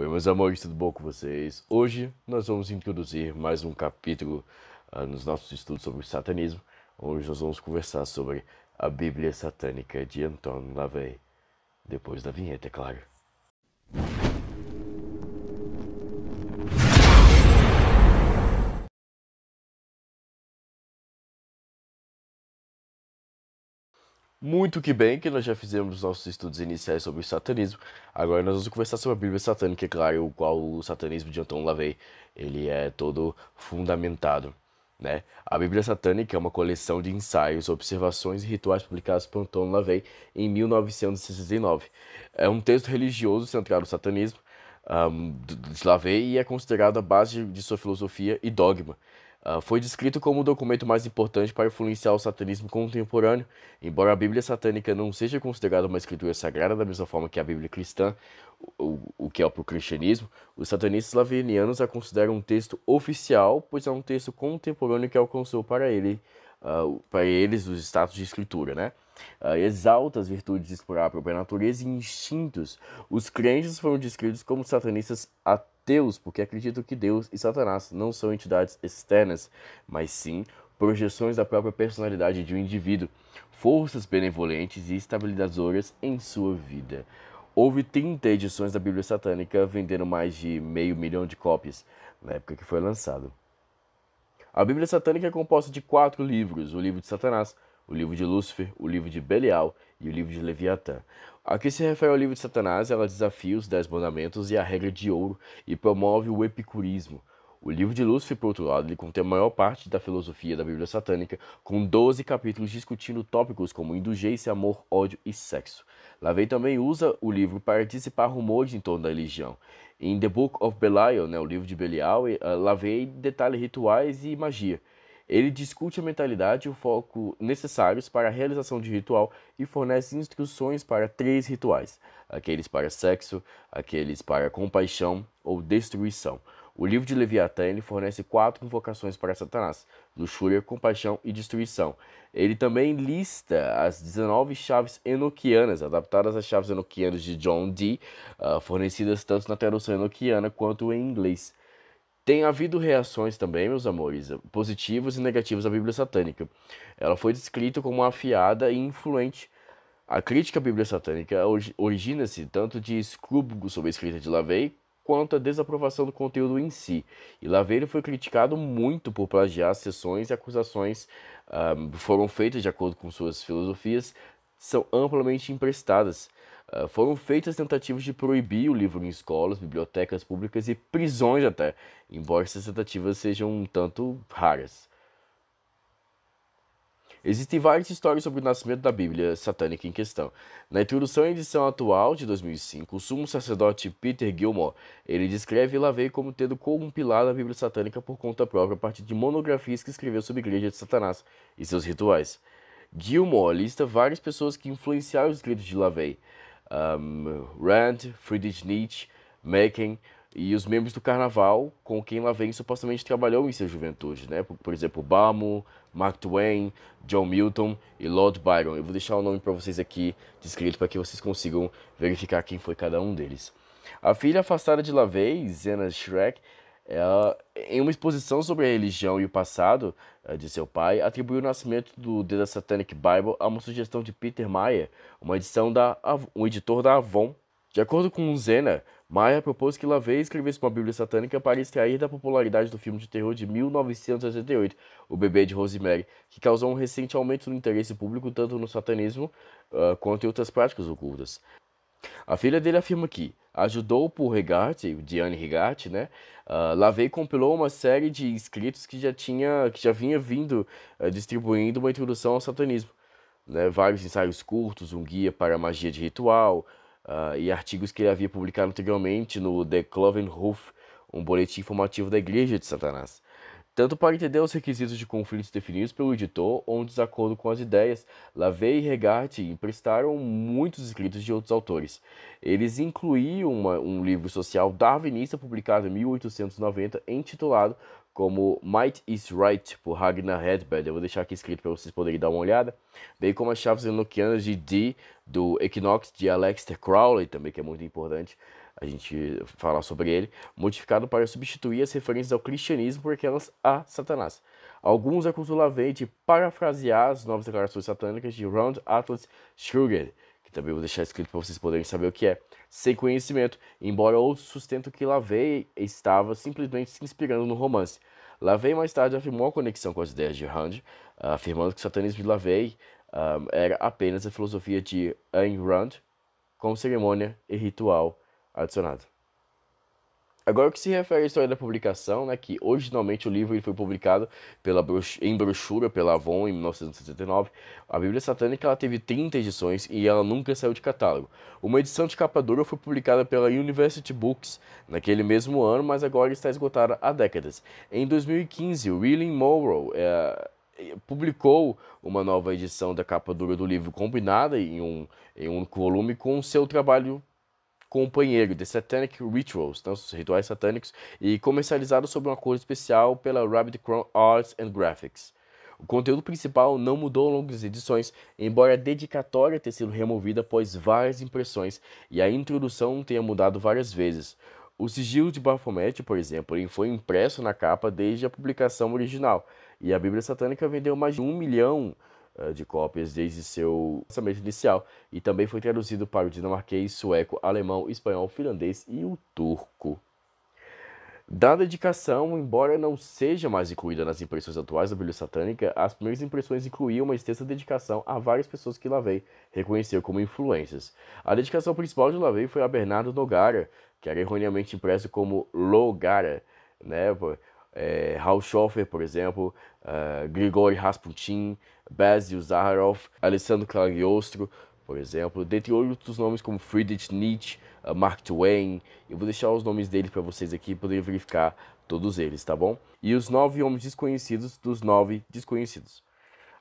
Oi, meus amores, tudo bom com vocês? Hoje nós vamos introduzir mais um capítulo uh, nos nossos estudos sobre o satanismo, Hoje nós vamos conversar sobre a Bíblia Satânica de Anton LaVey, depois da vinheta, é claro. Muito que bem que nós já fizemos nossos estudos iniciais sobre o satanismo. Agora nós vamos conversar sobre a Bíblia satânica, é claro, o qual o satanismo de Anton LaVey, ele é todo fundamentado. Né? A Bíblia Satânica é uma coleção de ensaios, observações e rituais publicados por Anton LaVey em 1969. É um texto religioso centrado no satanismo um, de LaVey e é considerado a base de sua filosofia e dogma. Uh, foi descrito como o documento mais importante para influenciar o satanismo contemporâneo. Embora a Bíblia satânica não seja considerada uma escritura sagrada da mesma forma que a Bíblia cristã, o, o que é para o cristianismo, os satanistas lavinianos a consideram um texto oficial, pois é um texto contemporâneo que alcançou para, ele, uh, para eles os status de escritura, né? Uh, exalta as virtudes de explorar a própria natureza e instintos. Os crentes foram descritos como satanistas ateus Deus, porque acredito que Deus e Satanás não são entidades externas, mas sim projeções da própria personalidade de um indivíduo, forças benevolentes e estabilizadoras em sua vida. Houve 30 edições da Bíblia Satânica, vendendo mais de meio milhão de cópias na época que foi lançado. A Bíblia Satânica é composta de quatro livros: o livro de Satanás, o livro de Lúcifer, o livro de Belial e o livro de Leviatã. Aqui se refere ao livro de Satanás, ela desafia os Dez Mandamentos e a regra de ouro e promove o epicurismo. O livro de Lúcifer, por outro lado, ele contém a maior parte da filosofia da Bíblia satânica, com 12 capítulos discutindo tópicos como indulgência, amor, ódio e sexo. Lavey também usa o livro para dissipar rumores em torno da religião. Em The Book of Belial, né, o livro de Belial, eh, Lavey detalha rituais e magia. Ele discute a mentalidade e o foco necessários para a realização de ritual e fornece instruções para três rituais: aqueles para sexo, aqueles para compaixão ou destruição. O livro de Leviatã ele fornece quatro invocações para Satanás: luxúria, compaixão e destruição. Ele também lista as 19 chaves enoquianas, adaptadas às chaves enoquianas de John Dee, uh, fornecidas tanto na tradução enoquiana quanto em inglês. Tem havido reações também, meus amores, positivos e negativos à Bíblia satânica. Ela foi descrita como afiada e influente. A crítica à Bíblia satânica origina-se tanto de escrúpulos sobre a escrita de Lavey quanto a desaprovação do conteúdo em si. E Lavey foi criticado muito por plagiar sessões e acusações um, ah, foram feitas de acordo com suas filosofias são amplamente emprestadas. Uh, foram feitas tentativas de proibir o livro em escolas, bibliotecas públicas e prisões até, embora essas tentativas sejam um tanto raras. Existem várias histórias sobre o nascimento da Bíblia satânica em questão. Na introdução à edição atual de 2005, o sumo sacerdote Peter Gilmore ele descreve Lavey como tendo compilado a Bíblia satânica por conta própria a partir de monografias que escreveu sobre a Igreja de Satanás e seus rituais. Gilmore lista várias pessoas que influenciaram os escritos de Lavey, um, Rand, Friedrich Nietzsche, Mecken e os membros do Carnaval com quem Laverne supostamente trabalhou em sua juventude, né? Por, por exemplo, Balmo, Mark Twain, John Milton e Lord Byron. Eu vou deixar o nome para vocês aqui descrito para que vocês consigam verificar quem foi cada um deles. A filha afastada de Lavey, Zena Shrek, ela, é, em uma exposição sobre a religião e o passado eh, de seu pai, atribuiu o nascimento do The Satanic Bible a uma sugestão de Peter Mayer, uma edição da, um editor da Avon. De acordo com Zena, Mayer propôs que Lavey escrevesse uma bíblia satânica para extrair da popularidade do filme de terror de 1988, O Bebê de Rosemary, que causou um recente aumento no interesse público tanto no satanismo uh, quanto em outras práticas ocultas. A filha dele afirma que ajudou por Rigatti, Diane Rigatti, né? Uh, ah, Lavei compilou uma série de escritos que já tinha, que já vinha vindo uh, distribuindo uma introdução ao satanismo, né? Vários ensaios curtos, um guia para a magia de ritual uh, e artigos que ele havia publicado anteriormente no The Cloven Hoof, um boletim informativo da Igreja de Satanás tanto para entender os requisitos de conflitos definidos pelo editor ou um desacordo com as ideias, Lavey e Regard emprestaram muitos escritos de outros autores. Eles incluíam uma, um livro social darwinista publicado em 1890, intitulado como Might is Right, por Ragnar Hedberg, eu vou deixar aqui escrito para vocês poderem dar uma olhada, bem como as chaves enoquianas de D, do Equinox, de Alexander Crowley, também que é muito importante, a gente falar sobre ele, modificado para substituir as referências ao cristianismo por aquelas a Satanás. Alguns acusam Lavey de parafrasear as novas declarações satânicas de Round Atlas Schrödinger, que também vou deixar escrito para vocês poderem saber o que é, sem conhecimento, embora outros sustentem que Lavey estava simplesmente se inspirando no romance. Lavey mais tarde afirmou a conexão com as ideias de Rand, afirmando que o satanismo de Lavey um, ah, era apenas a filosofia de Ayn Rand, com cerimônia e ritual adicionado. Agora, o que se refere à história da publicação, né, que originalmente o livro ele foi publicado pela brox em brochura pela Avon em 1979. a Bíblia Satânica ela teve 30 edições e ela nunca saiu de catálogo. Uma edição de capa dura foi publicada pela University Books naquele mesmo ano, mas agora está esgotada há décadas. Em 2015, William Morrow é, publicou uma nova edição da capa dura do livro combinada em um, em um único volume com seu trabalho companheiro, de Satanic Rituals, então, os rituais satânicos, e comercializado sob um acordo especial pela Rabbit Crown Arts and Graphics. O conteúdo principal não mudou ao longo das edições, embora a dedicatória tenha sido removida após várias impressões e a introdução tenha mudado várias vezes. O sigilo de Baphomet, por exemplo, foi impresso na capa desde a publicação original, e a Bíblia Satânica vendeu mais de um milhão eh, de cópias desde seu lançamento inicial e também foi traduzido para o dinamarquês, sueco, alemão, espanhol, finlandês e o turco. Dada a embora não seja mais incluída nas impressões atuais da Bíblia Satânica, as primeiras impressões incluíam uma extensa dedicação a várias pessoas que Lavey reconheceu como influências. A dedicação principal de Lavey foi a Bernardo Nogara, que era erroneamente impresso como Logara, né? É, Hal eh, Schoffer, por exemplo, uh, Grigori Rasputin, Basil Zaharoff, Alessandro Cagliostro, por exemplo, dentre outros nomes como Friedrich Nietzsche, eh, Mark Twain. Eu vou deixar os nomes deles para vocês aqui poderem verificar todos eles, tá bom? E os nove homens desconhecidos dos nove desconhecidos.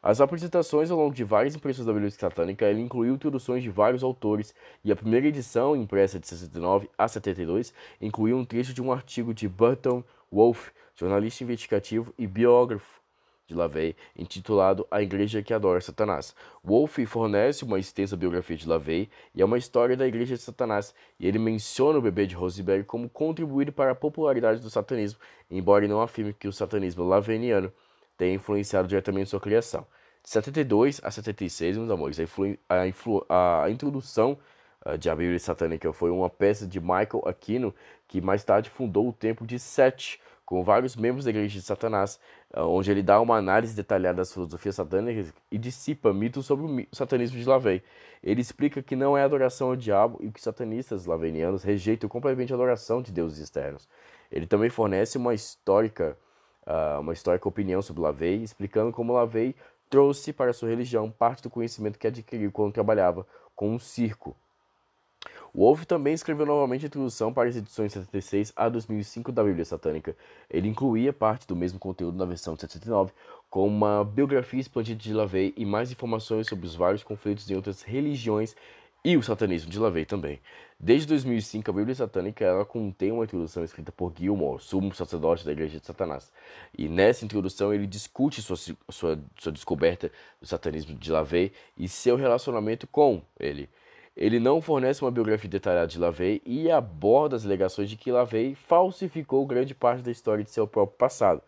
As apresentações ao longo de várias impressões da Biblioteca Satânica, ele incluiu introduções de vários autores, e a primeira edição, impressa de 69 a 72, incluiu um trecho de um artigo de Burton Wolfe, jornalista investigativo e biógrafo de LaVey, intitulado A Igreja que Adora Satanás. Wolff fornece uma extensa biografia de LaVey e é uma história da Igreja de Satanás, e ele menciona o bebê de Rosenberg como contribuído para a popularidade do satanismo, embora não afirme que o satanismo laveniano tenha influenciado diretamente sua criação. De 72 a 76, meus amores, a, influ a, influ a introdução ah, de A Bíblia Satânica foi uma peça de Michael Aquino, que mais tarde fundou o Templo de Sete, com vários membros da Igreja de Satanás, eh, onde ele dá uma análise detalhada das filosofias satânicas e dissipa mitos sobre o satanismo de Lavey. Ele explica que não é adoração ao diabo e que satanistas lavenianos rejeitam completamente a adoração de deuses externos. Ele também fornece uma histórica, ah, uma histórica opinião sobre Lavey, explicando como Lavey trouxe para sua religião parte do conhecimento que adquiriu quando trabalhava com um circo. Wolff também escreveu novamente a introdução para as edições 76 a 2005 da Bíblia Satânica. Ele incluía parte do mesmo conteúdo na versão de 79, com uma biografia expandida de Lavey e mais informações sobre os vários conflitos em outras religiões e o satanismo de Lavey também. Desde 2005, a Bíblia Satânica ela contém uma introdução escrita por Gilmore, sumo sacerdote da Igreja de Satanás. E nessa introdução ele discute sua, sua, sua descoberta do satanismo de Lavey e seu relacionamento com ele. Ele não fornece uma biografia detalhada de Lavey e aborda as alegações de que Lavey falsificou grande parte da história de seu próprio passado.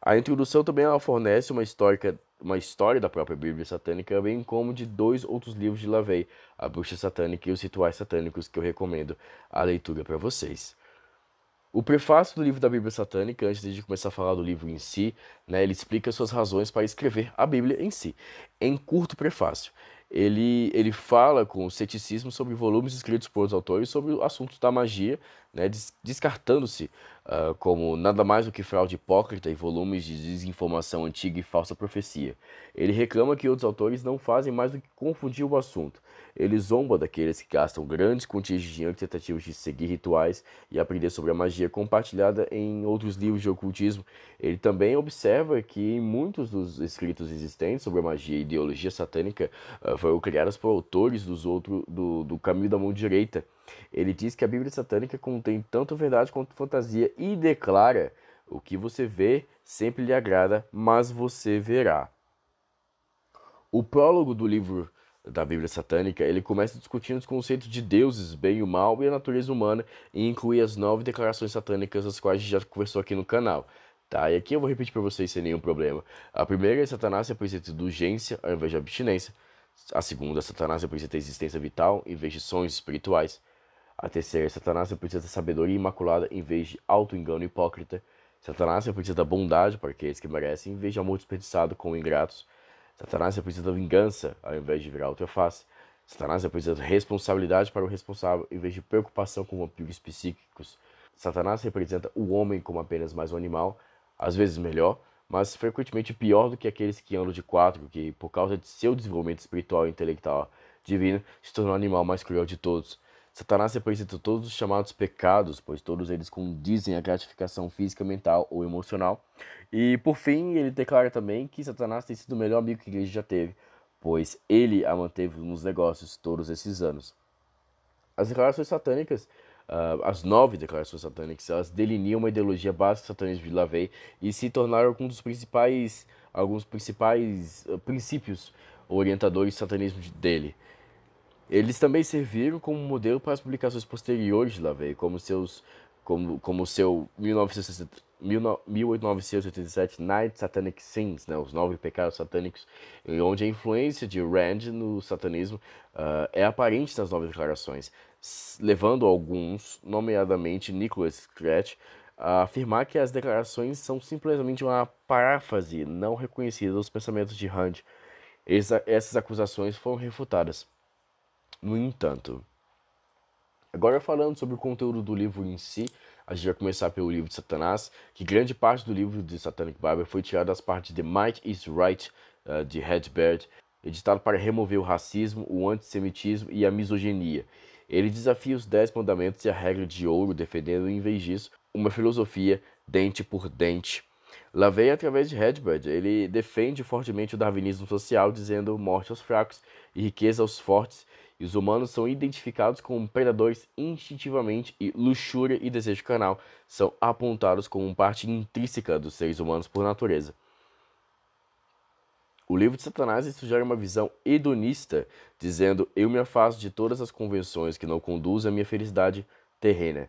A introdução também ela fornece uma histórica uma história da própria Bíblia satânica, bem como de dois outros livros de Lavey, A Bruxa Satânica e Os Rituais Satânicos, que eu recomendo a leitura para vocês. O prefácio do livro da Bíblia Satânica, antes de começar a falar do livro em si, né, ele explica suas razões para escrever a Bíblia em si, em curto prefácio ele, ele fala com ceticismo sobre volumes escritos por outros autores sobre o assunto da magia, né, descartando-se uh, como Nada Mais do que Fraude Hipócrita e volumes de desinformação antiga e falsa profecia. Ele reclama que outros autores não fazem mais do que confundir o assunto. Ele zomba daqueles que gastam grandes quantias de dinheiro em tentativas de seguir rituais e aprender sobre a magia compartilhada em outros livros de ocultismo. Ele também observa que muitos dos escritos existentes sobre a magia e ideologia satânica uh, foram criados por autores dos outro, do, do caminho da mão direita ele diz que a Bíblia satânica contém tanto verdade quanto fantasia e declara: o que você vê sempre lhe agrada, mas você verá. O prólogo do livro da Bíblia satânica, ele começa discutindo os conceitos de deuses, bem e o mal e a natureza humana e inclui as nove declarações satânicas, as quais a gente já conversou aqui no canal. Tá, e aqui eu vou repetir para vocês sem nenhum problema. A primeira é Satanás representa indulgência ao invés de abstinência. A segunda, Satanás representa a existência vital em vez de sonhos espirituais. A terceira, é, Satanás representa sabedoria imaculada em vez de auto-engano hipócrita. Satanás representa bondade para aqueles que merecem em vez de amor desperdiçado com ingratos. Satanás representa vingança ao invés de virar outra face. Satanás representa responsabilidade para o responsável em vez de preocupação com vampiros psíquicos. Satanás representa o homem como apenas mais um animal, às vezes melhor, mas frequentemente pior do que aqueles que andam de quatro, que, por causa de seu desenvolvimento espiritual e intelectual divino, se tornou o animal mais cruel de todos. Satanás representa todos os chamados pecados, pois todos eles condizem a gratificação física, mental ou emocional. E por fim, ele declara também que Satanás tem sido o melhor amigo que a igreja já teve, pois ele a manteve nos negócios todos esses anos. As declarações satânicas, uh, as nove declarações satânicas, elas uma ideologia básica satanismo de Lavey e se tornaram um dos principais, alguns principais uh, princípios orientadores do satanismo dele. Eles também serviram como modelo para as publicações posteriores de Lavey, como seus como, como seu 1960, 1887 Night Satanic Sins, né, os nove pecados satânicos, onde a influência de Rand no satanismo uh, é aparente nas novas declarações, levando alguns, nomeadamente Nicholas Scratch, a afirmar que as declarações são simplesmente uma paráfrase não reconhecida dos pensamentos de Rand. Essa, essas acusações foram refutadas. No entanto, agora falando sobre o conteúdo do livro em si, a gente vai começar pelo livro de Satanás, que grande parte do livro de Satanic Bible foi tirada das partes de might is Right, uh, de Hedberg, editado para remover o racismo, o antissemitismo e a misoginia. Ele desafia os Dez Mandamentos e a regra de ouro, defendendo, em vez disso, uma filosofia dente por dente. Lavey, através de Hedberg, ele defende fortemente o darwinismo social, dizendo morte aos fracos e riqueza aos fortes, e os humanos são identificados como predadores instintivamente e luxúria e desejo canal são apontados como parte intrínseca dos seres humanos por natureza. O livro de Satanás sugere uma visão hedonista, dizendo: Eu me afasto de todas as convenções que não conduzem à minha felicidade terrena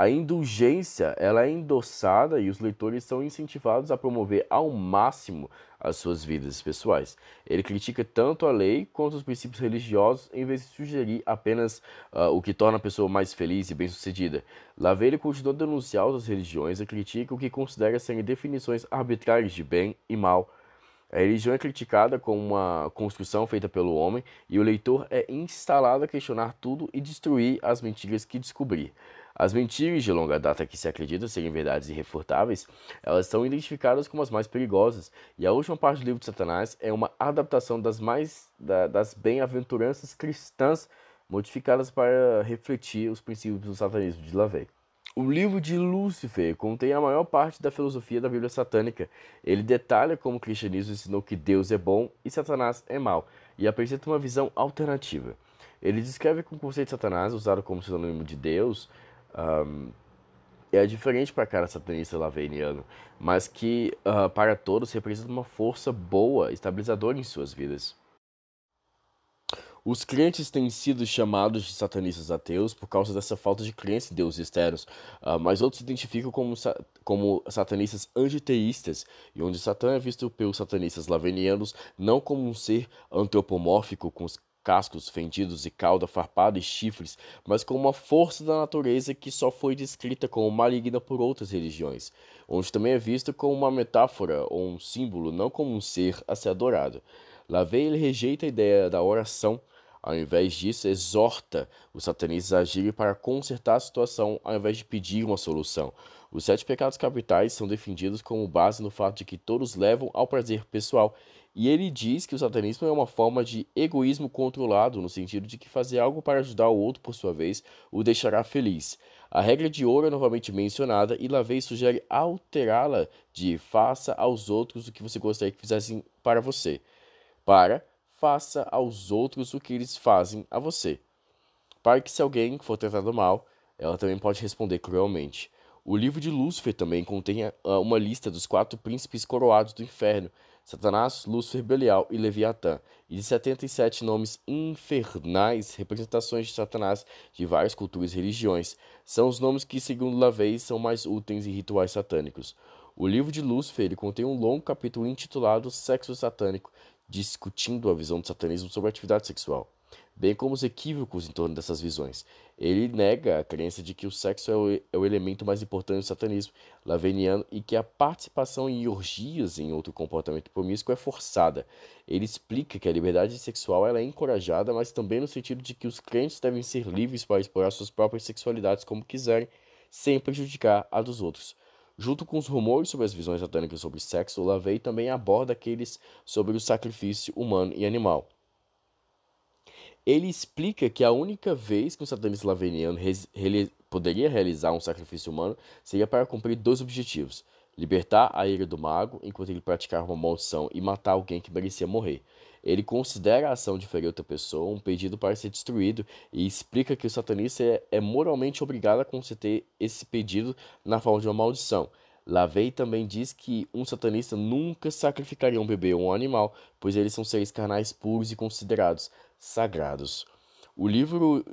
a indulgência ela é endossada e os leitores são incentivados a promover ao máximo as suas vidas pessoais. Ele critica tanto a lei quanto os princípios religiosos em vez de sugerir apenas uh, o que torna a pessoa mais feliz e bem-sucedida. Laveira continua a denunciar outras religiões e critica o que considera serem definições arbitrárias de bem e mal. A religião é criticada como uma construção feita pelo homem e o leitor é instalado a questionar tudo e destruir as mentiras que descobrir. As mentiras de longa data que se acredita serem verdades irrefutáveis, elas são identificadas como as mais perigosas, e a última parte do livro de Satanás é uma adaptação das mais da, das bem-aventuranças cristãs modificadas para refletir os princípios do satanismo de Lavey. O livro de Lúcifer contém a maior parte da filosofia da Bíblia satânica. Ele detalha como o cristianismo ensinou que Deus é bom e Satanás é mau, e apresenta uma visão alternativa. Ele descreve que o conceito de Satanás, usado como sinônimo de Deus, um, é diferente para cara satanista laveniano, mas que uh, para todos representa uma força boa, estabilizadora em suas vidas. Os crentes têm sido chamados de satanistas ateus por causa dessa falta de crença em deuses externos, uh, ah, mas outros se identificam como, sa como satanistas antiteístas, e onde Satã é visto pelos satanistas lavenianos não como um ser antropomórfico com os cascos fendidos e cauda farpada e chifres, mas com uma força da natureza que só foi descrita como maligna por outras religiões, onde também é visto como uma metáfora ou um símbolo, não como um ser a ser adorado. Lavey ele rejeita a ideia da oração, ao invés disso, exorta os satanistas a agirem para consertar a situação ao invés de pedir uma solução. Os sete pecados capitais são defendidos como base no fato de que todos levam ao prazer pessoal e ele diz que o satanismo é uma forma de egoísmo controlado, no sentido de que fazer algo para ajudar o outro, por sua vez, o deixará feliz. A regra de ouro é novamente mencionada e Lavey sugere alterá-la de faça aos outros o que você gostaria que fizessem para você, para faça aos outros o que eles fazem a você. Para que se alguém for tratado mal, ela também pode responder cruelmente. O livro de Lúcifer também contém ah, uma lista dos quatro príncipes coroados do inferno, Satanás, Lúcifer, Belial e Leviatã, e de 77 nomes infernais, representações de Satanás de várias culturas e religiões, são os nomes que, segundo Lavey, são mais úteis em rituais satânicos. O livro de Lúcifer contém um longo capítulo intitulado Sexo Satânico, discutindo a visão do satanismo sobre a atividade sexual bem como os equívocos em torno dessas visões. Ele nega a crença de que o sexo é o, é o elemento mais importante do satanismo laveniano e que a participação em orgias em outro comportamento promíscuo é forçada. Ele explica que a liberdade sexual ela é encorajada, mas também no sentido de que os crentes devem ser livres para explorar suas próprias sexualidades como quiserem, sem prejudicar a dos outros. Junto com os rumores sobre as visões satânicas sobre sexo, Lavey também aborda aqueles sobre o sacrifício humano e animal. Ele explica que a única vez que um satanista laveniano poderia realizar um sacrifício humano seria para cumprir dois objetivos: libertar a ira do mago enquanto ele praticava uma maldição e matar alguém que merecia morrer. Ele considera a ação de ferir outra pessoa um pedido para ser destruído e explica que o satanista é, é moralmente obrigado a conceder esse pedido na forma de uma maldição. Lavey também diz que um satanista nunca sacrificaria um bebê ou um animal, pois eles são seres carnais puros e considerados sagrados. O livro,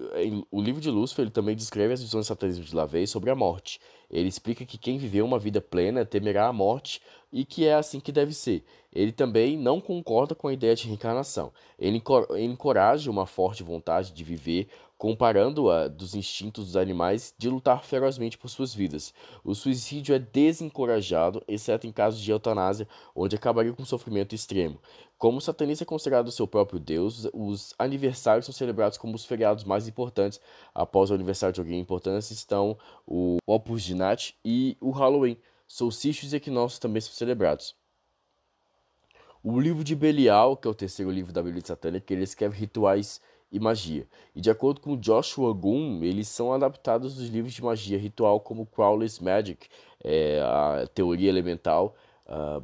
o livro de Lúcifer ele também descreve as visões do satanismo de Lavey sobre a morte. Ele explica que quem viveu uma vida plena temerá a morte e que é assim que deve ser. Ele também não concorda com a ideia de reencarnação. Ele encoraja uma forte vontade de viver comparando-a dos instintos dos animais de lutar ferozmente por suas vidas. O suicídio é desencorajado, exceto em casos de eutanásia, onde acabaria com sofrimento extremo. Como o satanista é considerado seu próprio deus, os aniversários são celebrados como os feriados mais importantes. Após o aniversário de alguém importante estão o Opus Dinati e o Halloween. Solstícios e equinócios também são celebrados. O livro de Belial, que é o terceiro livro da Bíblia satânica, ele escreve rituais e magia. E de acordo com Joshua Goon, eles são adaptados dos livros de magia ritual como Crowley's Magic, é, a teoria elemental. Uh,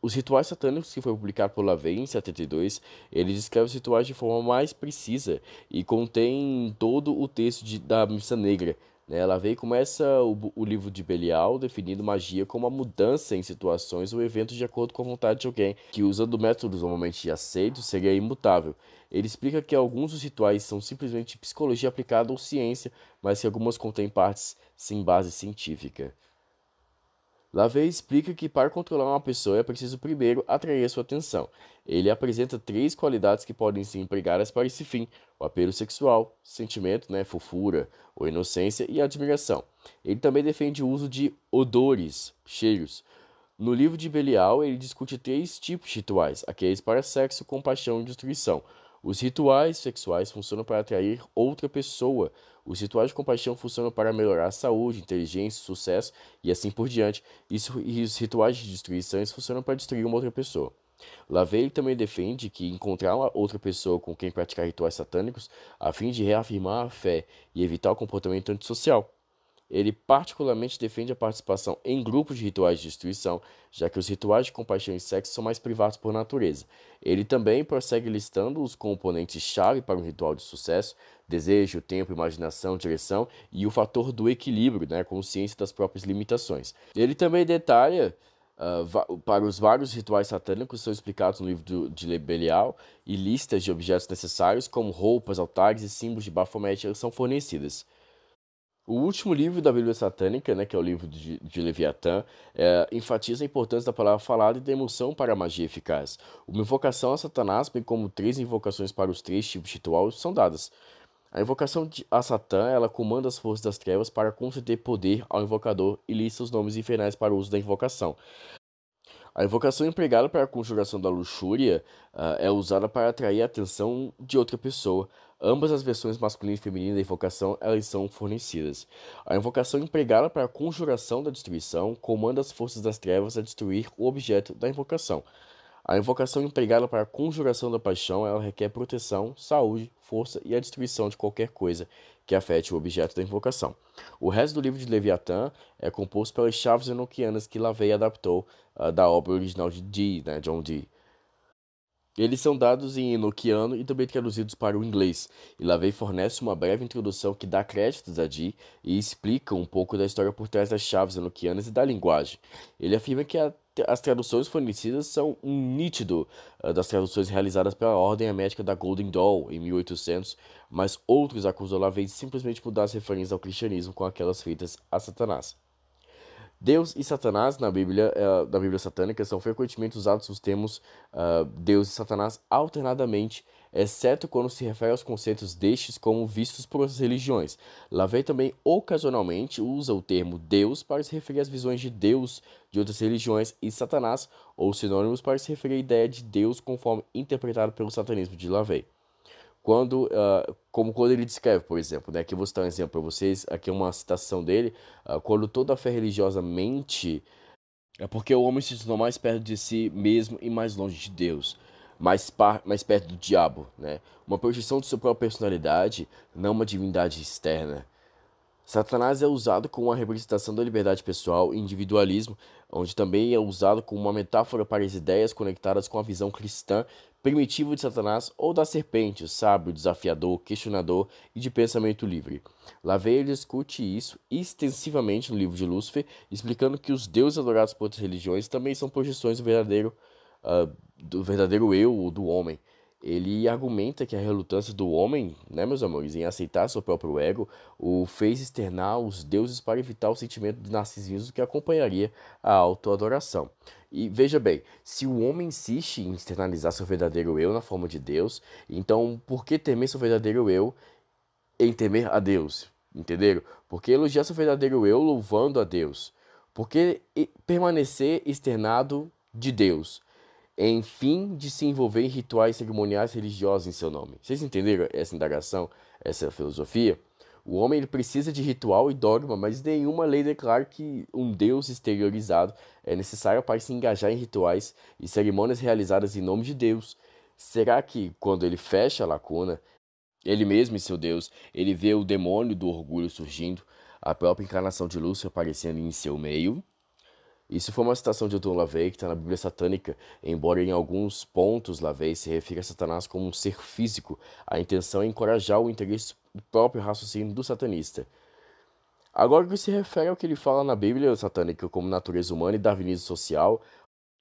os rituais satânicos que foi publicado por Lavey em 72, ele descreve os rituais de forma mais precisa e contém todo o texto de, da Missa Negra. Né? Lavey começa o, o livro de Belial definindo magia como a mudança em situações ou eventos de acordo com a vontade de alguém, que usando métodos normalmente aceitos seria imutável. Ele explica que alguns dos rituais são simplesmente psicologia aplicada ou ciência, mas que algumas contêm partes sem base científica. Lavey explica que para controlar uma pessoa é preciso primeiro atrair a sua atenção. Ele apresenta três qualidades que podem ser empregadas para esse fim: o apelo sexual, sentimento, né, fofura ou inocência e admiração. Ele também defende o uso de odores, cheiros. No livro de Belial, ele discute três tipos de rituais: aqueles para sexo, compaixão e destruição, os rituais sexuais funcionam para atrair outra pessoa. Os rituais de compaixão funcionam para melhorar a saúde, inteligência, sucesso e assim por diante. e os rituais de destruição funcionam para destruir uma outra pessoa. Lavey também defende que encontrar outra pessoa com quem praticar rituais satânicos a fim de reafirmar a fé e evitar o comportamento antissocial. Ele particularmente defende a participação em grupos de rituais de destruição, já que os rituais de compaixão e sexo são mais privados por natureza. Ele também prossegue listando os componentes-chave para um ritual de sucesso: desejo, tempo, imaginação, direção e o fator do equilíbrio, né, consciência das próprias limitações. Ele também detalha Uh, para os vários rituais satânicos são explicados no livro do, de Lebelial e listas de objetos necessários, como roupas, altares e símbolos de Baphomet, são fornecidas. O último livro da Bíblia Satânica, né, que é o livro de, de Leviatã, é, enfatiza a importância da palavra falada e da emoção para a magia eficaz. Uma invocação a Satanás, bem como três invocações para os três tipos de ritual, são dadas. A invocação de, a Satã, ela comanda as forças das trevas para conceder poder ao invocador e lista os nomes infernais para o uso da invocação. A invocação empregada para a conjuração da luxúria uh, é usada para atrair a atenção de outra pessoa. Ambas as versões masculina e feminina da invocação elas são fornecidas. A invocação empregada para a conjuração da destruição comanda as forças das trevas a destruir o objeto da invocação. A invocação empregada para a conjuração da paixão ela requer proteção, saúde, força e a destruição de qualquer coisa que afete o objeto da invocação. O resto do livro de Leviatã é composto pelas chaves enoquianas que Lavey adaptou uh, da obra original de Dee, né, John Dee. Eles são dados em enoquiano e também traduzidos para o inglês. E Lavey fornece uma breve introdução que dá créditos a Dee e explica um pouco da história por trás das chaves enoquianas e da linguagem. Ele afirma que a as traduções fornecidas são um nítido ah, das traduções realizadas pela Ordem América da Golden Dawn em 1800, mas outros acusam Lavey de simplesmente mudar as referências ao cristianismo com aquelas feitas a Satanás. Deus e Satanás na Bíblia, eh, na Bíblia satânica são frequentemente usados os termos uh, Deus e Satanás alternadamente exceto quando se refere aos conceitos destes como vistos por outras religiões. Lavey também ocasionalmente usa o termo Deus para se referir às visões de Deus de outras religiões e Satanás, ou sinônimos para se referir à ideia de Deus conforme interpretado pelo satanismo de Lavey quando uh, como quando ele descreve, por exemplo, né? Aqui vou citar um exemplo para vocês, aqui é uma citação dele, uh, quando toda a fé religiosa mente, é porque o homem se tornou mais perto de si mesmo e mais longe de Deus mais, par, mais perto do diabo, né? Uma projeção de sua própria personalidade, não uma divindade externa. Satanás é usado como uma representação da liberdade pessoal e individualismo, onde também é usado como uma metáfora para as ideias conectadas com a visão cristã primitiva de Satanás ou da serpente, o sábio, desafiador, questionador e de pensamento livre. Lavey discute isso extensivamente no livro de Lúcifer, explicando que os deuses adorados por outras religiões também são projeções do verdadeiro uh, do verdadeiro eu do homem. Ele argumenta que a relutância do homem, né, meus amores, em aceitar seu próprio ego, o fez externar os deuses para evitar o sentimento de narcisismo que acompanharia a autoadoração. E veja bem, se o homem insiste em externalizar seu verdadeiro eu na forma de Deus, então por que temer seu verdadeiro eu em temer a Deus? Entenderam? Porque elogiar seu verdadeiro eu louvando a Deus? Porque permanecer externado de Deus? em fim de se envolver em rituais cerimoniais religiosos em seu nome. Vocês entenderam essa indagação, essa filosofia? O homem ele precisa de ritual e dogma, mas nenhuma lei declara que um Deus exteriorizado é necessário para se engajar em rituais e cerimônias realizadas em nome de Deus. Será que, quando ele fecha a lacuna, ele mesmo e seu Deus, ele vê o demônio do orgulho surgindo, a própria encarnação de Lúcio aparecendo em seu meio? Isso foi uma citação de John LaVey que está na Bíblia Satânica, embora em alguns pontos LaVey se refira a Satanás como um ser físico. A intenção é encorajar o interesse do próprio raciocínio do satanista. Agora que se refere ao que ele fala na Bíblia Satânica como natureza humana e darwinismo social,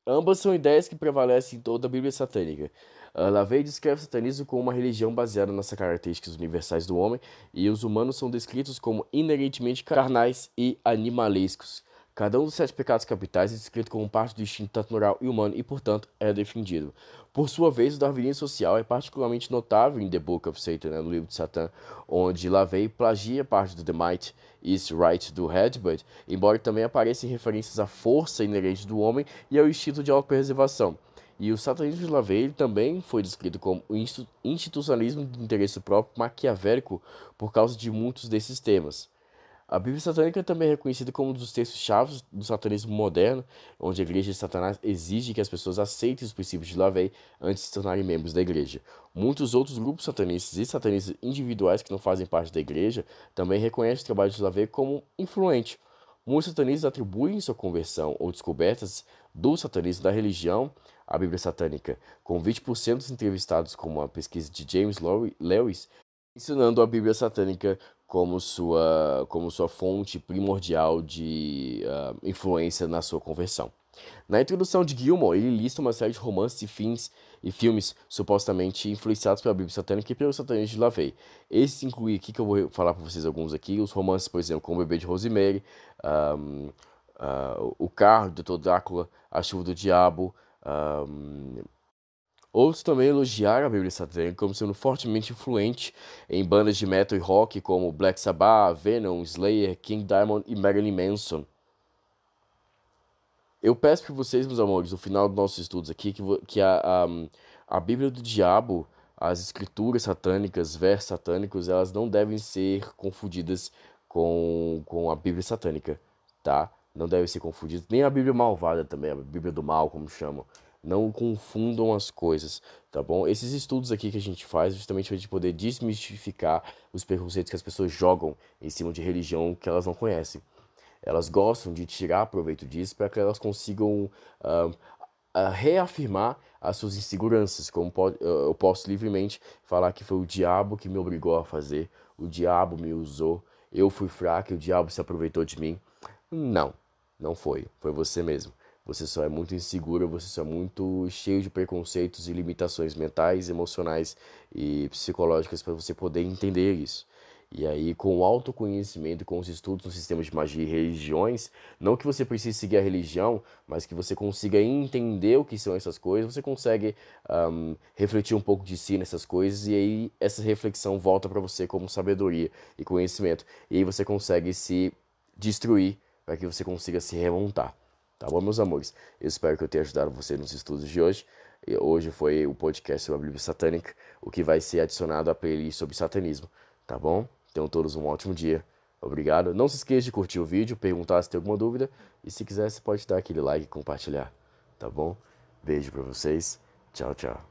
ambas são ideias que prevalecem em toda a Bíblia Satânica. Ah, LaVey descreve o satanismo como uma religião baseada nas características universais do homem, e os humanos são descritos como inerentemente carnais e animalescos. Cada um dos sete pecados capitais é descrito como parte do instinto natural e humano e, portanto, é defendido. Por sua vez, o darwinismo social é particularmente notável em The Book of Satan, né, no livro de Satã, onde Lavey plagia parte do The Might is Right do Hedbert, embora também apareçam referências à força inerente do homem e ao instinto de autopreservação. E o satanismo de Lavey também foi descrito como o institucionalismo de interesse próprio maquiavélico por causa de muitos desses temas. A Bíblia satânica é também é reconhecida como um dos textos-chave do satanismo moderno, onde a igreja de Satanás exige que as pessoas aceitem os princípios de Lavey antes de se tornarem membros da igreja. Muitos outros grupos satanistas e satanistas individuais que não fazem parte da igreja também reconhecem o trabalho de Lavey como influente. Muitos satanistas atribuem sua conversão ou descobertas do satanismo da religião à Bíblia satânica, com 20% dos entrevistados, como a pesquisa de James Lewis, ensinando a Bíblia satânica como sua, como sua fonte primordial de uh, influência na sua conversão. Na introdução de Gilmore, ele lista uma série de romances e fins e filmes supostamente influenciados pela Bíblia satânica e pelo satanismo de Lavey. Esses incluem aqui, que eu vou falar para vocês alguns aqui, os romances, por exemplo, como O Bebê de Rosemary, um, uh, ah, O Carro, do Dr. Drácula, A Chuva do Diabo, um, Outros também elogiaram a Bíblia satânica é como sendo fortemente influente em bandas de metal e rock como Black Sabbath, Venom, Slayer, King Diamond e Marilyn Manson. Eu peço para vocês, meus amores, no final dos nossos estudos aqui, que, que a, a, a Bíblia do Diabo, as escrituras satânicas, versos satânicos, elas não devem ser confundidas com, com a Bíblia satânica, tá? Não devem ser confundidas, nem a Bíblia malvada também, a Bíblia do mal, como chamam. Não confundam as coisas, tá bom? Esses estudos aqui que a gente faz justamente para a gente poder desmistificar os preconceitos que as pessoas jogam em cima de religião que elas não conhecem. Elas gostam de tirar proveito disso para que elas consigam uh, uh, reafirmar as suas inseguranças, como pode, uh, ah, eu posso livremente falar que foi o diabo que me obrigou a fazer, o diabo me usou, eu fui fraco e o diabo se aproveitou de mim. Não, não foi, foi você mesmo. Você só é muito inseguro, você só é muito cheio de preconceitos e limitações mentais, emocionais e psicológicas para você poder entender isso. E aí, com o autoconhecimento, com os estudos no sistema de magia e religiões, não que você precise seguir a religião, mas que você consiga entender o que são essas coisas, você consegue um, refletir um pouco de si nessas coisas, e aí essa reflexão volta para você como sabedoria e conhecimento. E aí você consegue se destruir para que você consiga se remontar. Tá bom, meus amores? Eu espero que eu tenha ajudado você nos estudos de hoje. Hoje foi o podcast sobre a Bíblia Satânica, o que vai ser adicionado à playlist sobre satanismo, tá bom? Tenham todos um ótimo dia. Obrigado. Não se esqueça de curtir o vídeo, perguntar se tem alguma dúvida e se quiser você pode dar aquele like e compartilhar, tá bom? Beijo para vocês. Tchau, tchau.